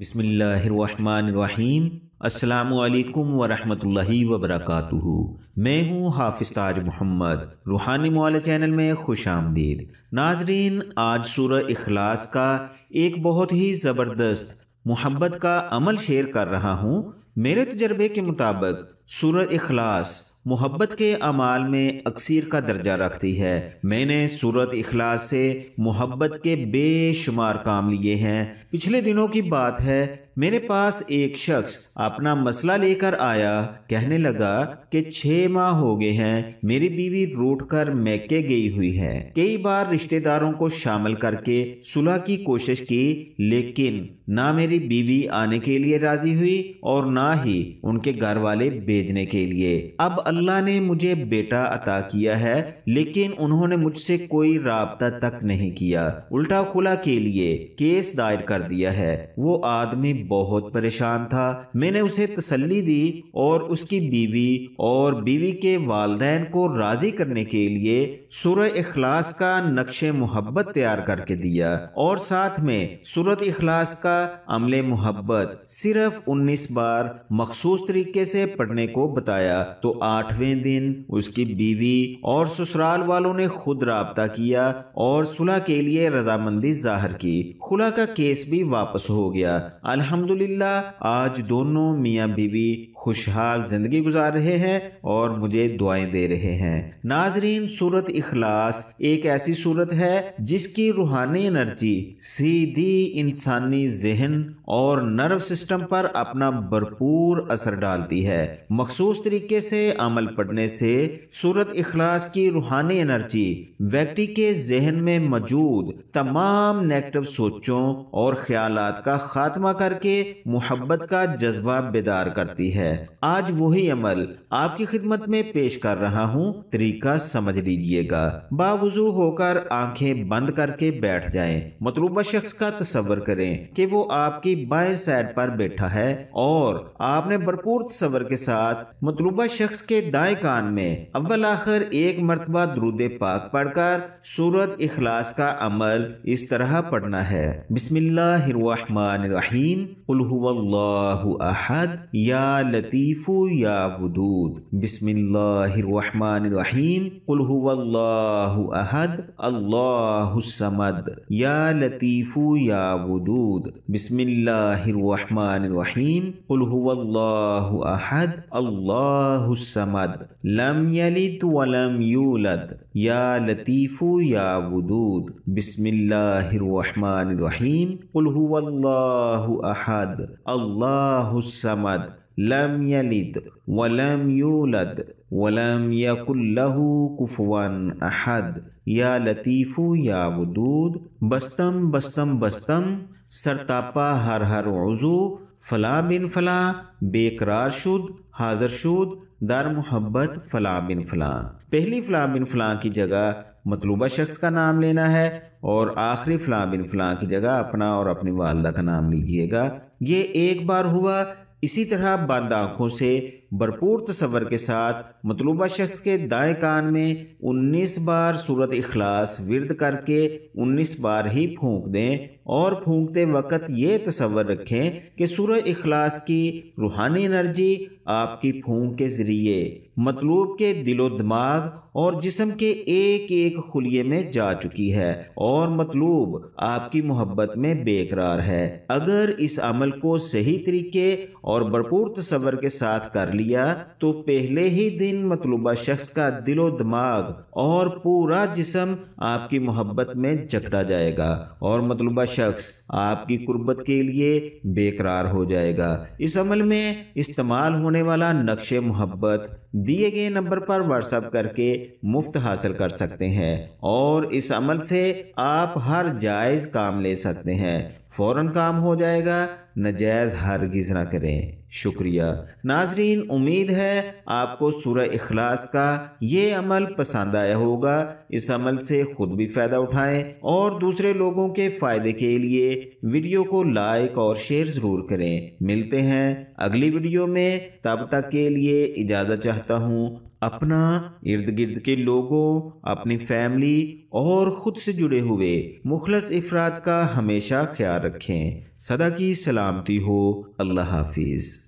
بسم اللہ الرحمن الرحیم السلام علیکم ورحمۃ اللہ وبرکاتہ میں ہوں حافظ تاج محمد روحانی موالے چینل میں خوش آمدید ناظرین آج سورہ اخلاص کا ایک بہت ہی زبردست محبت کا عمل شیئر کر رہا ہوں میرے تجربے کے مطابق سورت اخلاص محبت کے اعمال میں اکثیر کا درجہ رکھتی ہے میں نے سورت اخلاص سے محبت کے بے شمار کام لیے ہیں پچھلے دنوں کی بات ہے میرے پاس ایک شخص اپنا مسئلہ لے کر آیا کہنے لگا کہ چھ ماہ ہو گئے ہیں میری بیوی روٹ کر میکے گئی ہوئی ہے کئی بار رشتہ داروں کو شامل کر کے صلح کی کوشش کی لیکن نہ میری بیوی آنے کے لیے راضی ہوئی اور نہ ہی ان کے گھر والے بے بھیجنے کے لیے اب اللہ نے مجھے بیٹا عطا کیا ہے لیکن انہوں نے مجھ سے کوئی رابطہ تک نہیں کیا الٹا خلا کے لیے کیس دائر کر دیا ہے وہ آدمی بہت پریشان تھا میں نے اسے تسلی دی اور اس کی بیوی اور بیوی کے والدین کو راضی کرنے کے لیے سورہ اخلاص کا نقش محبت تیار کر کے دیا اور ساتھ میں سورت اخلاص کا عمل محبت صرف انیس بار مخصوص طریقے سے پڑھنے کو بتایا تو آٹھویں دن اس کی بیوی اور سسرال والوں نے خود رابطہ کیا اور صلح کے لیے رضامندی ظاہر کی خلا کا کیس بھی واپس ہو گیا الحمدللہ آج دونوں میاں بیوی خوشحال زندگی گزار رہے ہیں اور مجھے دعائیں دے رہے ہیں ناظرین صورت اخلاص ایک ایسی صورت ہے جس کی روحانی انرجی سیدھی انسانی ذہن اور نرو سسٹم پر اپنا بھرپور اثر ڈالتی ہے مخصوص طریقے سے عمل پڑھنے سے صورت اخلاص کی روحانی انرجی ویکٹی کے ذہن میں موجود تمام نیکٹو سوچوں اور خیالات کا خاتمہ کر کے محبت کا جذبہ بیدار کرتی ہے آج وہی عمل آپ کی خدمت میں پیش کر رہا ہوں طریقہ سمجھ لیجئے گا باوضو ہو کر آنکھیں بند کر کے بیٹھ جائیں مطلوبہ شخص کا تصور کریں کہ وہ آپ کی بائیں سیڈ پر بیٹھا ہے اور آپ نے بھرپور تصور کے ساتھ ساتھ مطلوبہ شخص کے دائیں کان میں اول آخر ایک مرتبہ درود پاک پڑھ کر صورت اخلاص کا عمل اس طرح پڑھنا ہے بسم اللہ الرحمن الرحیم قل هو اللہ احد یا لطیف یا ودود بسم اللہ الرحمن الرحیم قل هو اللہ احد اللہ یا لطیف یا ودود بسم اللہ الرحمن الرحیم قل هو اللہ احد اللہ السمد لم یلد ولم یولد یا لطیف یا ودود بسم اللہ الرحمن الرحیم قل هو اللہ احد اللہ السمد لم یلد ولم یولد ولم یکل له کفوا احد یا لطیف یا ودود بستم بستم بستم سرتاپا ہر ہر عضو فلا من فلا بے قرار شد حاضر شود در محبت بن فلاں پہلی بن فلاں کی جگہ مطلوبہ شخص کا نام لینا ہے اور آخری بن فلاں کی جگہ اپنا اور اپنی والدہ کا نام لیجئے گا یہ ایک بار ہوا اسی طرح بند آنکھوں سے بھرپور تصور کے ساتھ مطلوبہ شخص کے دائیں کان میں انیس بار صورت اخلاص ورد کر کے انیس بار ہی پھونک دیں اور پھونکتے وقت یہ تصور رکھیں کہ صورت اخلاص کی روحانی انرجی آپ کی پھونک کے ذریعے مطلوب کے دل و دماغ اور جسم کے ایک ایک خلیے میں جا چکی ہے اور مطلوب آپ کی محبت میں بے قرار ہے اگر اس عمل کو صحیح طریقے اور بھرپور تصور کے ساتھ کر لیں لیا تو پہلے ہی دن مطلوبہ شخص کا دل و دماغ اور پورا جسم آپ کی محبت میں جکڑا جائے گا اور مطلوبہ شخص آپ کی قربت کے لیے بے ہو جائے گا اس عمل میں استعمال ہونے والا نقش محبت دیئے گئے نمبر پر واٹس اپ کر کے مفت حاصل کر سکتے ہیں اور اس عمل سے آپ ہر جائز کام لے سکتے ہیں فوراں کام ہو جائے گا نجائز ہرگز نہ کریں شکریہ ناظرین امید ہے آپ کو سورہ اخلاص کا یہ عمل پسند آیا ہوگا اس عمل سے خود بھی فائدہ اٹھائیں اور دوسرے لوگوں کے فائدے کے لیے ویڈیو کو لائک اور شیئر ضرور کریں ملتے ہیں اگلی ویڈیو میں تب تک کے لیے اجازت چاہتا ہوں اپنا ارد گرد کے لوگوں اپنی فیملی اور خود سے جڑے ہوئے مخلص افراد کا ہمیشہ خیال رکھیں صدا کی سلامتی ہو اللہ حافظ